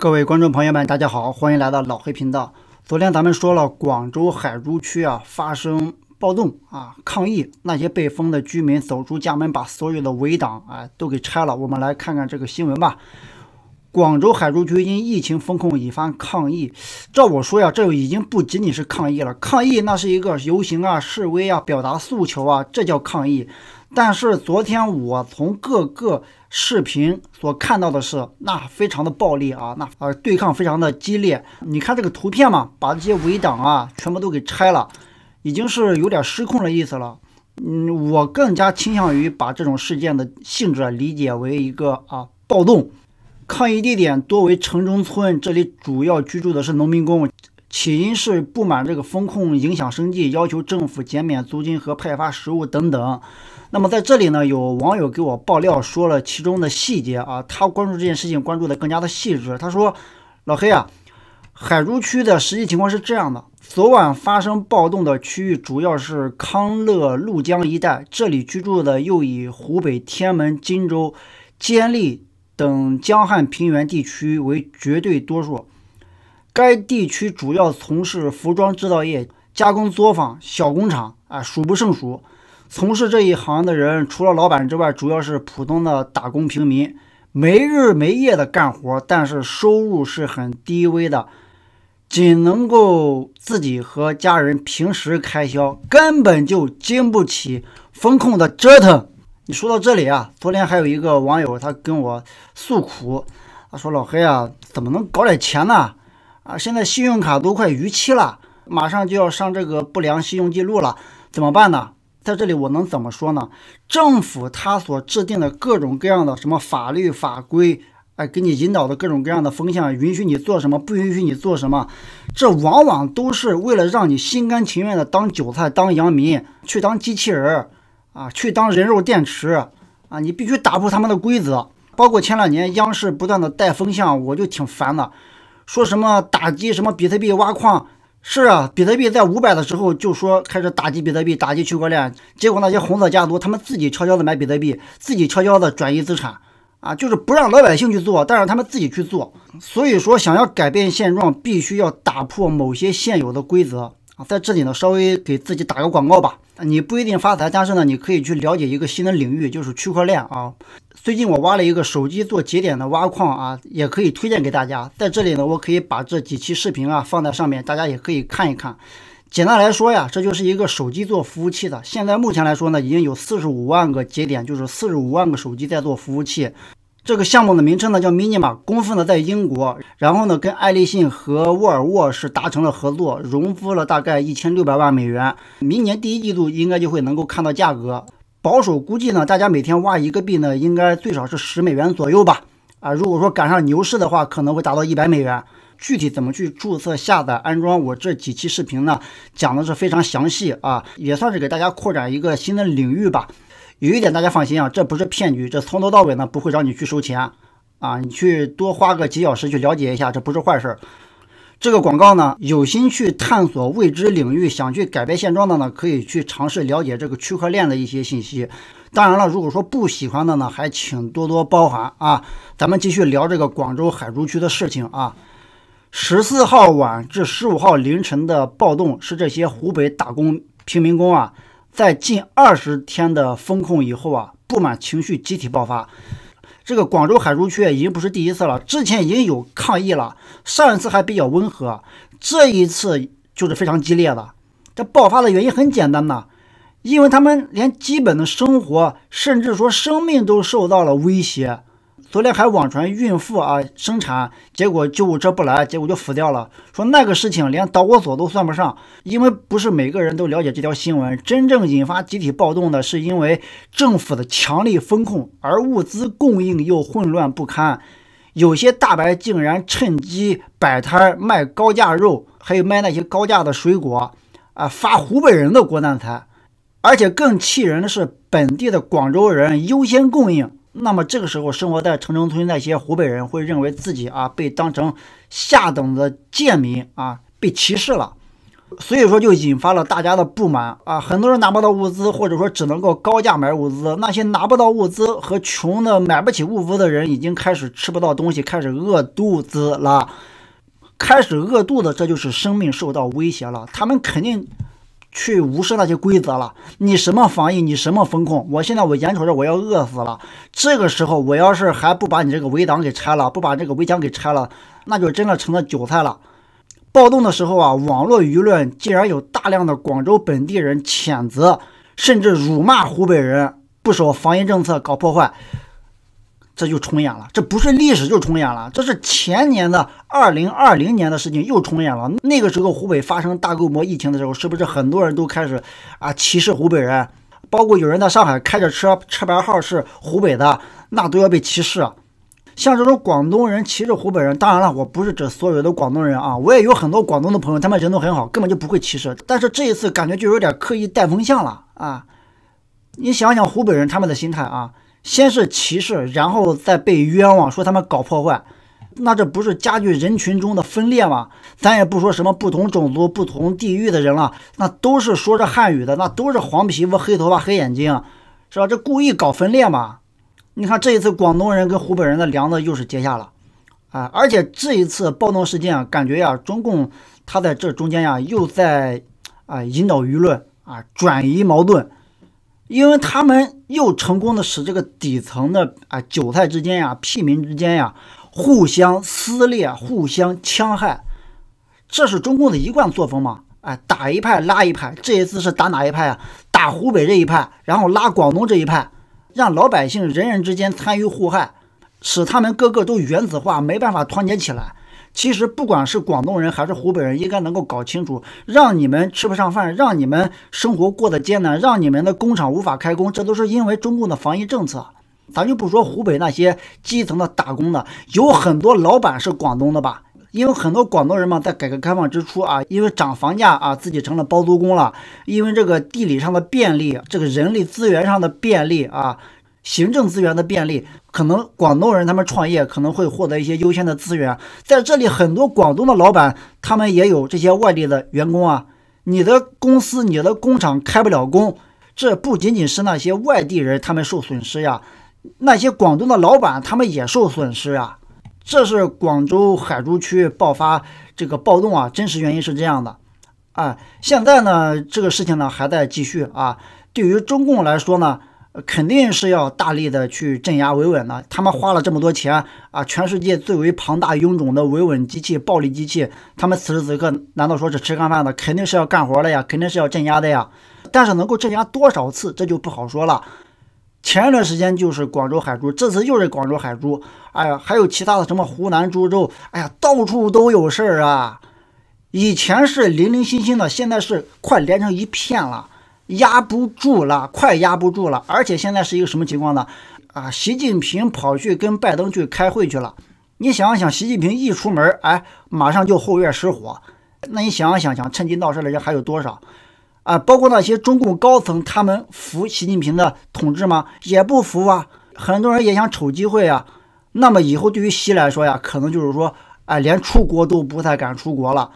各位观众朋友们，大家好，欢迎来到老黑频道。昨天咱们说了，广州海珠区啊发生暴动啊抗议，那些被封的居民走出家门，把所有的围挡啊都给拆了。我们来看看这个新闻吧。广州海珠区因疫情封控引发抗议。照我说呀，这已经不仅仅是抗议了。抗议那是一个游行啊、示威啊、表达诉求啊，这叫抗议。但是昨天我从各个视频所看到的是，那非常的暴力啊，那啊对抗非常的激烈。你看这个图片嘛，把这些围挡啊全部都给拆了，已经是有点失控的意思了。嗯，我更加倾向于把这种事件的性质理解为一个啊暴动。抗议地点多为城中村，这里主要居住的是农民工。起因是不满这个风控影响生计，要求政府减免租金和派发食物等等。那么在这里呢，有网友给我爆料说了其中的细节啊，他关注这件事情关注的更加的细致。他说：“老黑啊，海珠区的实际情况是这样的，昨晚发生暴动的区域主要是康乐鹭江一带，这里居住的又以湖北天门、荆州、监利。”等江汉平原地区为绝对多数，该地区主要从事服装制造业、加工作坊、小工厂啊，数不胜数。从事这一行的人，除了老板之外，主要是普通的打工平民，没日没夜的干活，但是收入是很低微的，仅能够自己和家人平时开销，根本就经不起风控的折腾。你说到这里啊，昨天还有一个网友他跟我诉苦，他说：“老黑啊，怎么能搞点钱呢？啊，现在信用卡都快逾期了，马上就要上这个不良信用记录了，怎么办呢？”在这里我能怎么说呢？政府他所制定的各种各样的什么法律法规，哎，给你引导的各种各样的风向，允许你做什么，不允许你做什么，这往往都是为了让你心甘情愿的当韭菜、当羊民，去当机器人。啊，去当人肉电池啊！你必须打破他们的规则，包括前两年央视不断的带风向，我就挺烦的。说什么打击什么比特币挖矿，是啊，比特币在五百的时候就说开始打击比特币，打击区块链，结果那些红色家族他们自己悄悄的买比特币，自己悄悄的转移资产，啊，就是不让老百姓去做，但是他们自己去做。所以说，想要改变现状，必须要打破某些现有的规则啊！在这里呢，稍微给自己打个广告吧。你不一定发财，但是呢，你可以去了解一个新的领域，就是区块链啊。最近我挖了一个手机做节点的挖矿啊，也可以推荐给大家。在这里呢，我可以把这几期视频啊放在上面，大家也可以看一看。简单来说呀，这就是一个手机做服务器的。现在目前来说呢，已经有四十五万个节点，就是四十五万个手机在做服务器。这个项目的名称呢叫 Minima，公司呢在英国，然后呢跟爱立信和沃尔沃是达成了合作，融资了大概一千六百万美元，明年第一季度应该就会能够看到价格。保守估计呢，大家每天挖一个币呢，应该最少是十美元左右吧。啊，如果说赶上牛市的话，可能会达到一百美元。具体怎么去注册、下载、安装，我这几期视频呢讲的是非常详细啊，也算是给大家扩展一个新的领域吧。有一点大家放心啊，这不是骗局，这从头到尾呢不会让你去收钱，啊，你去多花个几小时去了解一下，这不是坏事儿。这个广告呢，有心去探索未知领域，想去改变现状的呢，可以去尝试了解这个区块链的一些信息。当然了，如果说不喜欢的呢，还请多多包涵啊。咱们继续聊这个广州海珠区的事情啊。十四号晚至十五号凌晨的暴动，是这些湖北打工平民工啊。在近二十天的封控以后啊，不满情绪集体爆发。这个广州海珠区已经不是第一次了，之前已经有抗议了，上一次还比较温和，这一次就是非常激烈的。这爆发的原因很简单呐，因为他们连基本的生活，甚至说生命都受到了威胁。昨天还网传孕妇啊生产，结果救护车不来，结果就死掉了。说那个事情连导火索都算不上，因为不是每个人都了解这条新闻。真正引发集体暴动的是因为政府的强力风控，而物资供应又混乱不堪。有些大白竟然趁机摆摊卖高价肉，还有卖那些高价的水果啊，发湖北人的国难财。而且更气人的是，本地的广州人优先供应。那么这个时候，生活在城中村那些湖北人会认为自己啊被当成下等的贱民啊，被歧视了，所以说就引发了大家的不满啊。很多人拿不到物资，或者说只能够高价买物资。那些拿不到物资和穷的买不起物资的人，已经开始吃不到东西，开始饿肚子了，开始饿肚子，这就是生命受到威胁了。他们肯定。去无视那些规则了，你什么防疫，你什么风控，我现在我眼瞅着我要饿死了，这个时候我要是还不把你这个围挡给拆了，不把这个围墙给拆了，那就真的成了韭菜了。暴动的时候啊，网络舆论竟然有大量的广州本地人谴责，甚至辱骂湖北人不守防疫政策搞破坏。这就重演了，这不是历史就重演了，这是前年的二零二零年的事情又重演了。那个时候湖北发生大规模疫情的时候，是不是很多人都开始啊歧视湖北人？包括有人在上海开着车，车牌号是湖北的，那都要被歧视。像这种广东人歧视湖北人，当然了，我不是指所有的广东人啊，我也有很多广东的朋友，他们人都很好，根本就不会歧视。但是这一次感觉就有点刻意带风向了啊！你想想湖北人他们的心态啊。先是歧视，然后再被冤枉说他们搞破坏，那这不是加剧人群中的分裂吗？咱也不说什么不同种族、不同地域的人了，那都是说着汉语的，那都是黄皮肤、黑头发、黑眼睛，是吧？这故意搞分裂嘛？你看这一次广东人跟湖北人的梁子又是结下了，啊！而且这一次暴动事件，感觉呀，中共他在这中间呀，又在啊引导舆论啊，转移矛盾。因为他们又成功的使这个底层的啊韭菜之间呀、屁民之间呀互相撕裂、互相戕害，这是中共的一贯作风嘛？哎，打一派拉一派，这一次是打哪一派啊？打湖北这一派，然后拉广东这一派，让老百姓人人之间参与互害，使他们个个都原子化，没办法团结起来。其实不管是广东人还是湖北人，应该能够搞清楚，让你们吃不上饭，让你们生活过得艰难，让你们的工厂无法开工，这都是因为中共的防疫政策。咱就不说湖北那些基层的打工的，有很多老板是广东的吧？因为很多广东人嘛，在改革开放之初啊，因为涨房价啊，自己成了包租公了。因为这个地理上的便利，这个人力资源上的便利啊。行政资源的便利，可能广东人他们创业可能会获得一些优先的资源。在这里，很多广东的老板他们也有这些外地的员工啊。你的公司、你的工厂开不了工，这不仅仅是那些外地人他们受损失呀，那些广东的老板他们也受损失啊。这是广州海珠区爆发这个暴动啊，真实原因是这样的。啊，现在呢，这个事情呢还在继续啊。对于中共来说呢？肯定是要大力的去镇压维稳的。他们花了这么多钱啊，全世界最为庞大臃肿的维稳机器、暴力机器，他们此时此刻难道说是吃干饭的？肯定是要干活的呀，肯定是要镇压的呀。但是能够镇压多少次，这就不好说了。前一段时间就是广州海珠，这次又是广州海珠。哎呀，还有其他的什么湖南株洲，哎呀，到处都有事儿啊。以前是零零星星的，现在是快连成一片了。压不住了，快压不住了！而且现在是一个什么情况呢？啊，习近平跑去跟拜登去开会去了。你想想，习近平一出门，哎，马上就后院失火。那你想想想，趁机闹事的人还有多少？啊，包括那些中共高层，他们服习近平的统治吗？也不服啊，很多人也想瞅机会啊。那么以后对于习来说呀，可能就是说，哎，连出国都不太敢出国了。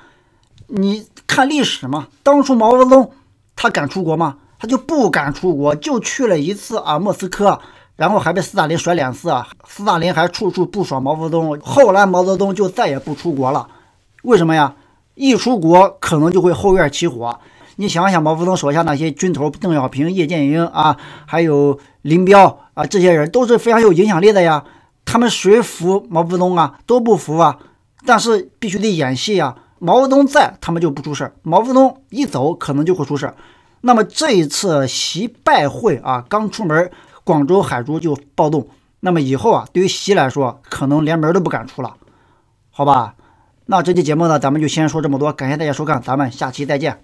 你看历史嘛，当初毛泽东。他敢出国吗？他就不敢出国，就去了一次啊，莫斯科，然后还被斯大林甩两次啊。斯大林还处处不爽毛泽东。后来毛泽东就再也不出国了，为什么呀？一出国可能就会后院起火。你想想，毛泽东手下那些军头，邓小平、叶剑英啊，还有林彪啊，这些人都是非常有影响力的呀。他们谁服毛泽东啊？都不服啊。但是必须得演戏呀。毛泽东在，他们就不出事；毛泽东一走，可能就会出事。那么这一次习拜会啊，刚出门，广州海珠就暴动。那么以后啊，对于习来说，可能连门都不敢出了，好吧？那这期节目呢，咱们就先说这么多，感谢大家收看，咱们下期再见。